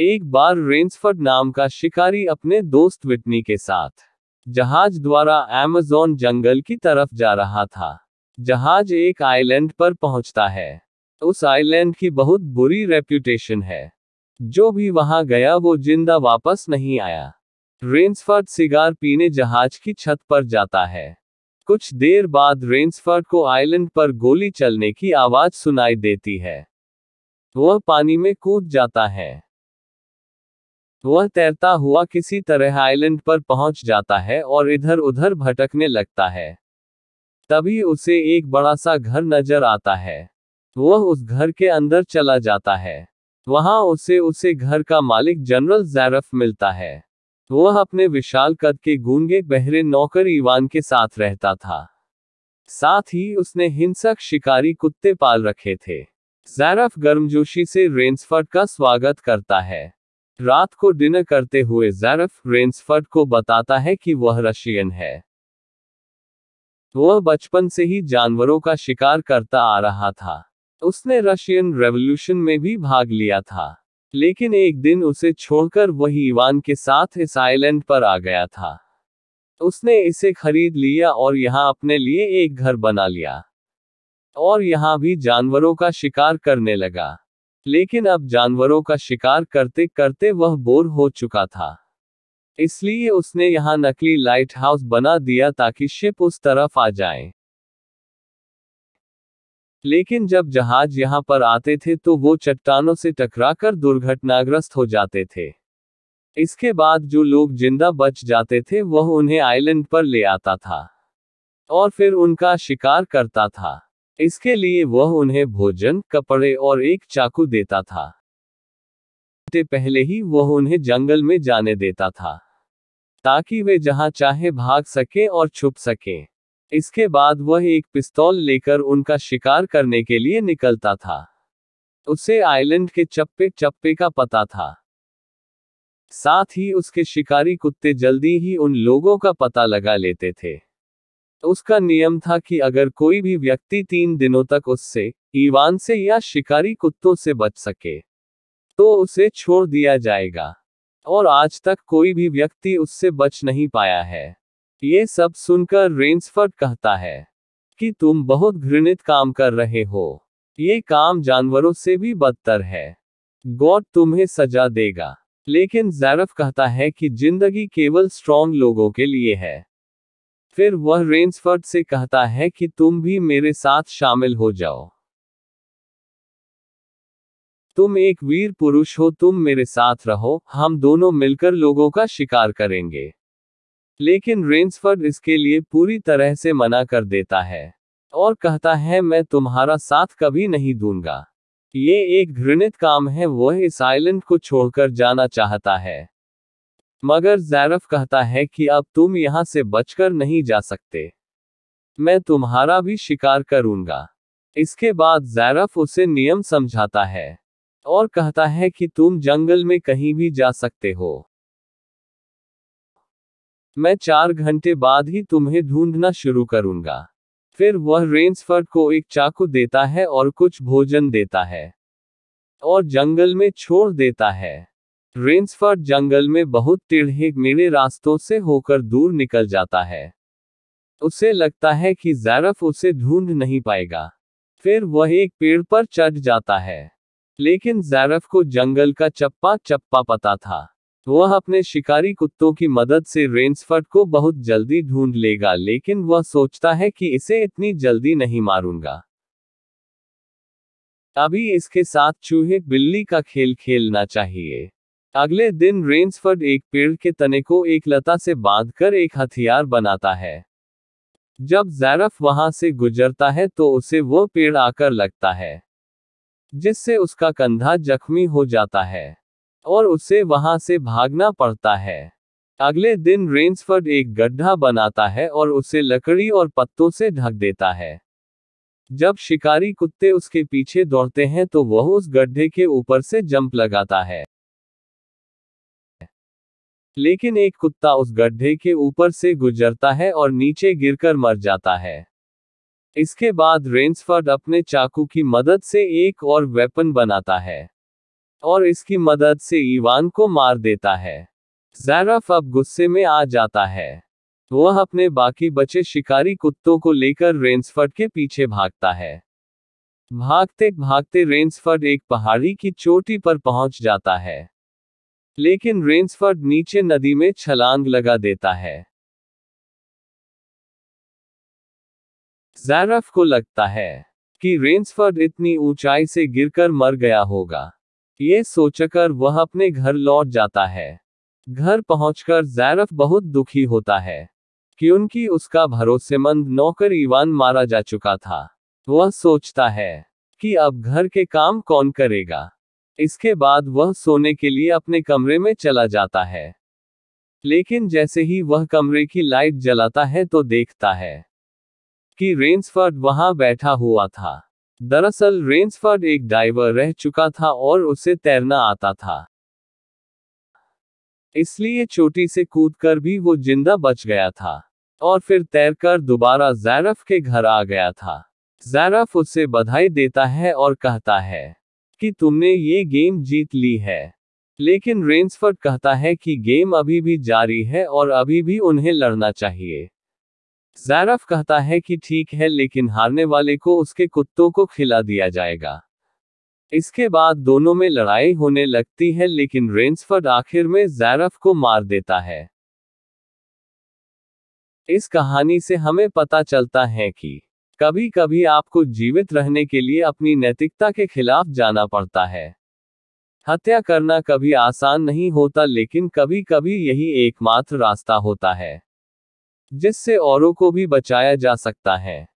एक बार रेंसफर्ड नाम का शिकारी अपने दोस्त विटनी के साथ जहाज द्वारा एमेजोन जंगल की तरफ जा रहा था जहाज एक आइलैंड पर पहुंचता है उस आइलैंड की बहुत बुरी रेप्यूटेशन है जो भी वहां गया वो जिंदा वापस नहीं आया रेंसफर्ड सिगार पीने जहाज की छत पर जाता है कुछ देर बाद रेंसफर्ड को आइलैंड पर गोली चलने की आवाज सुनाई देती है वह पानी में कूद जाता है वह तैरता हुआ किसी तरह आइलैंड पर पहुंच जाता है और इधर उधर भटकने लगता है तभी उसे एक बड़ा सा घर नजर आता है वह उस घर के अंदर चला जाता है वहां उसे उसे घर का मालिक जनरल जैरफ मिलता है वह अपने विशाल कद के गूंगे बहरे नौकर ईवान के साथ रहता था साथ ही उसने हिंसक शिकारी कुत्ते पाल रखे थे जैरफ गर्मजोशी से रेंसफर्ड का स्वागत करता है रात को डिनर करते हुए जैरफ रेंसफर्ड को बताता है कि वह रशियन है वह बचपन से ही जानवरों का शिकार करता आ रहा था उसने रशियन रेवोल्यूशन में भी भाग लिया था लेकिन एक दिन उसे छोड़कर वह इवान के साथ इस आइलैंड पर आ गया था उसने इसे खरीद लिया और यहाँ अपने लिए एक घर बना लिया और यहाँ भी जानवरों का शिकार करने लगा लेकिन अब जानवरों का शिकार करते करते वह बोर हो चुका था इसलिए उसने यहाँ नकली लाइट हाउस बना दिया ताकि शिप उस तरफ आ जाए लेकिन जब जहाज यहाँ पर आते थे तो वो चट्टानों से टकराकर दुर्घटनाग्रस्त हो जाते थे इसके बाद जो लोग जिंदा बच जाते थे वह उन्हें आइलैंड पर ले आता था और फिर उनका शिकार करता था इसके लिए वह उन्हें भोजन कपड़े और एक चाकू देता था पहले ही वह उन्हें जंगल में जाने देता था ताकि वे जहां चाहे भाग सके और छुप सके इसके बाद वह एक पिस्तौल लेकर उनका शिकार करने के लिए निकलता था उसे आइलैंड के चप्पे चप्पे का पता था साथ ही उसके शिकारी कुत्ते जल्दी ही उन लोगों का पता लगा लेते थे उसका नियम था कि अगर कोई भी व्यक्ति तीन दिनों तक उससे ईवान से या शिकारी कुत्तों से बच सके तो उसे छोड़ दिया जाएगा और आज तक कोई भी व्यक्ति उससे बच नहीं पाया है ये सब सुनकर रेंसफर्ड कहता है कि तुम बहुत घृणित काम कर रहे हो ये काम जानवरों से भी बदतर है गॉड तुम्हें सजा देगा लेकिन जैरफ कहता है कि जिंदगी केवल स्ट्रॉन्ग लोगों के लिए है फिर वह रेंसफर्ड से कहता है कि तुम भी मेरे साथ शामिल हो जाओ तुम एक वीर पुरुष हो तुम मेरे साथ रहो हम दोनों मिलकर लोगों का शिकार करेंगे लेकिन रेंसफर्ड इसके लिए पूरी तरह से मना कर देता है और कहता है मैं तुम्हारा साथ कभी नहीं दूंगा ये एक घृणित काम है वह इस आइलैंड को छोड़कर जाना चाहता है मगर जैरफ कहता है कि अब तुम यहां से बचकर नहीं जा सकते मैं तुम्हारा भी शिकार करूंगा इसके बाद जैरफ उसे नियम समझाता है और कहता है कि तुम जंगल में कहीं भी जा सकते हो मैं चार घंटे बाद ही तुम्हें ढूंढना शुरू करूंगा फिर वह रेंसफर्ड को एक चाकू देता है और कुछ भोजन देता है और जंगल में छोड़ देता है रेंसफर्ड जंगल में बहुत टेढ़े मेरे रास्तों से होकर दूर निकल जाता है उसे लगता है कि जैरफ उसे ढूंढ नहीं पाएगा फिर वह एक पेड़ पर चढ़ जाता है लेकिन जैरफ को जंगल का चप्पा चप्पा पता था वह अपने शिकारी कुत्तों की मदद से रेंसफर्ड को बहुत जल्दी ढूंढ लेगा लेकिन वह सोचता है कि इसे इतनी जल्दी नहीं मारूंगा अभी इसके साथ चूहे बिल्ली का खेल खेलना चाहिए अगले दिन रेंसफर्ड एक पेड़ के तने को एक लता से बांधकर एक हथियार बनाता है जब जैरफ वहां से गुजरता है तो उसे वो पेड़ आकर लगता है जिससे उसका कंधा जख्मी हो जाता है और उसे वहां से भागना पड़ता है अगले दिन रेंसफर्ड एक गड्ढा बनाता है और उसे लकड़ी और पत्तों से ढक देता है जब शिकारी कुत्ते उसके पीछे दौड़ते हैं तो वह उस गड्ढे के ऊपर से जंप लगाता है लेकिन एक कुत्ता उस गड्ढे के ऊपर से गुजरता है और नीचे गिरकर मर जाता है इसके बाद रेंसफर्ड अपने चाकू की मदद से एक और वेपन बनाता है और इसकी मदद से ईवान को मार देता है जैरफ अब गुस्से में आ जाता है वह अपने बाकी बचे शिकारी कुत्तों को लेकर रेंसफर्ड के पीछे भागता है भागते भागते रेंसफर्ड एक पहाड़ी की चोटी पर पहुंच जाता है लेकिन रेंसफर्ड नीचे नदी में छलांग लगा देता है जैरफ को लगता है कि रेंसफर्ड इतनी ऊंचाई से गिरकर मर गया होगा ये सोचकर वह अपने घर लौट जाता है घर पहुंचकर जैरफ बहुत दुखी होता है कि उनकी उसका भरोसेमंद नौकर ईवान मारा जा चुका था वह सोचता है कि अब घर के काम कौन करेगा इसके बाद वह सोने के लिए अपने कमरे में चला जाता है लेकिन जैसे ही वह कमरे की लाइट जलाता है तो देखता है कि रेंसफर्ड वहां बैठा हुआ था दरअसल रेंसफर्ड एक डाइवर रह चुका था और उसे तैरना आता था इसलिए चोटी से कूदकर भी वो जिंदा बच गया था और फिर तैरकर दोबारा जैरफ के घर आ गया था जैरफ उसे बधाई देता है और कहता है कि तुमने ये गेम जीत ली है लेकिन रेंसफर्ड कहता है कि गेम अभी भी जारी है और अभी भी उन्हें लड़ना चाहिए जैरफ कहता है कि ठीक है लेकिन हारने वाले को उसके कुत्तों को खिला दिया जाएगा इसके बाद दोनों में लड़ाई होने लगती है लेकिन रेंसफर्ड आखिर में जैरफ को मार देता है इस कहानी से हमें पता चलता है कि कभी कभी आपको जीवित रहने के लिए अपनी नैतिकता के खिलाफ जाना पड़ता है हत्या करना कभी आसान नहीं होता लेकिन कभी कभी यही एकमात्र रास्ता होता है जिससे औरों को भी बचाया जा सकता है